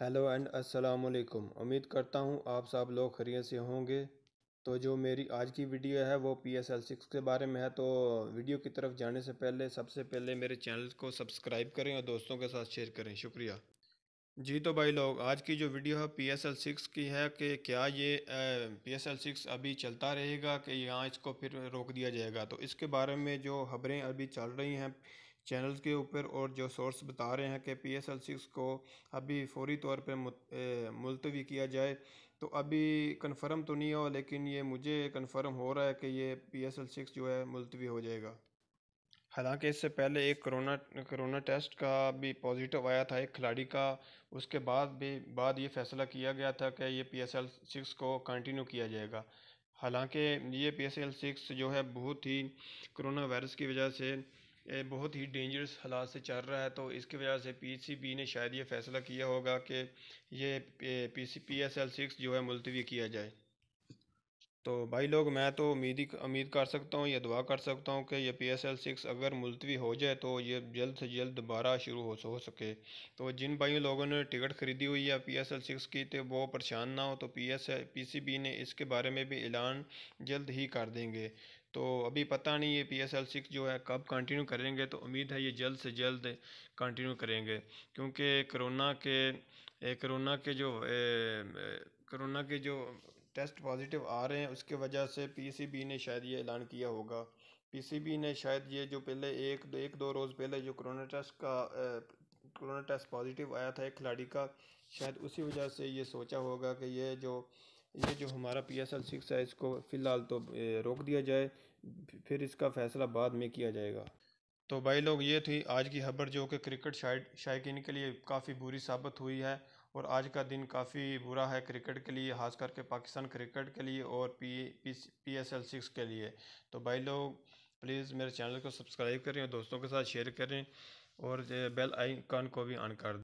hello and अस्सलाम वालेकुम उम्मीद करता हूँ आप सब लोग खरीय से होंगे तो जो मेरी आज की वीडियो है वो पी एस एल सिक्स के बारे में है तो वीडियो की तरफ जाने से पहले सबसे पहले मेरे चैनल को सब्सक्राइब करें और दोस्तों के साथ शेयर करें शुक्रिया जी तो भाई लोग आज की जो वीडियो है पी एस एल सिक्स की है कि क्या ये पी एस एल सिक्स अभी चलता रहेगा कि यहाँ इसको फिर रोक दिया जाएगा तो इसके बारे में जो खबरें अभी चल रही हैं चैनल्स के ऊपर और जो सोर्स बता रहे हैं कि पी एस एल सिक्स को अभी फौरी तौर पर मुलतवी किया जाए तो अभी कन्फर्म तो नहीं हो लेकिन ये मुझे कन्फर्म हो रहा है कि ये पी एस एल सिक्स जो है मुलतवी हो जाएगा हालांकि इससे पहले एक करोना करोना टेस्ट का भी पॉजिटिव आया था एक खिलाड़ी का उसके बाद भी बाद ये फैसला किया गया था कि ये पी एस एल सिक्स को कंटिन्यू किया जाएगा हालांकि ये पी एस एल सिक्स जो है बहुत ही करोना वायरस की वजह से बहुत ही डेंजरस हालात से चल रहा है तो इसकी वजह से पीसीबी ने शायद ये फैसला किया होगा कि ये P PSL P S L six जो है मुलतवी किया जाए तो भाई लोग मैं तो उम्मीद ही उम्मीद कर सकता हूँ या दुआ कर सकता हूँ कि ये पी एस एल सिक्स अगर मुलतवी हो जाए तो ये जल्द से जल्द दोबारा शुरू हो हो सके तो जिन भाई लोगों ने टिकट ख़रीदी हुई है पी एस एल सिक्स की तो वो परेशान ना हो तो P S P C B ने इसके बारे में भी ऐलान जल्द ही कर देंगे तो अभी पता नहीं ये पी एस एल सिक्स जो है कब कंटिन्यू करेंगे तो उम्मीद है ये जल्द से जल्द कंटिन्यू करेंगे क्योंकि करोना के करोना के जो करोना के जो टेस्ट पॉजिटिव आ रहे हैं उसके वजह से पीसीबी ने शायद ये ऐलान किया होगा पीसीबी ने शायद ये जो पहले एक दो एक दो रोज़ पहले जो करोना टेस्ट का करोना टेस्ट पॉजिटिव आया था एक खिलाड़ी का शायद उसी वजह से ये सोचा होगा कि ये जो ये जो हमारा पी एस एल सिक्स है इसको फ़िलहाल तो रोक दिया जाए फिर इसका फ़ैसला बाद में किया जाएगा तो भाई लोग ये थी आज की खबर जो कि क्रिकेट शायक के लिए काफ़ी बुरी साबित हुई है और आज का दिन काफ़ी बुरा है क्रिकेट के लिए खास करके पाकिस्तान क्रिकेट के लिए और P P P S L six के लिए तो भाई लोग प्लीज़ मेरे चैनल को सब्सक्राइब करें और दोस्तों के साथ शेयर करें और बेल आइकन को भी ऑन कर दें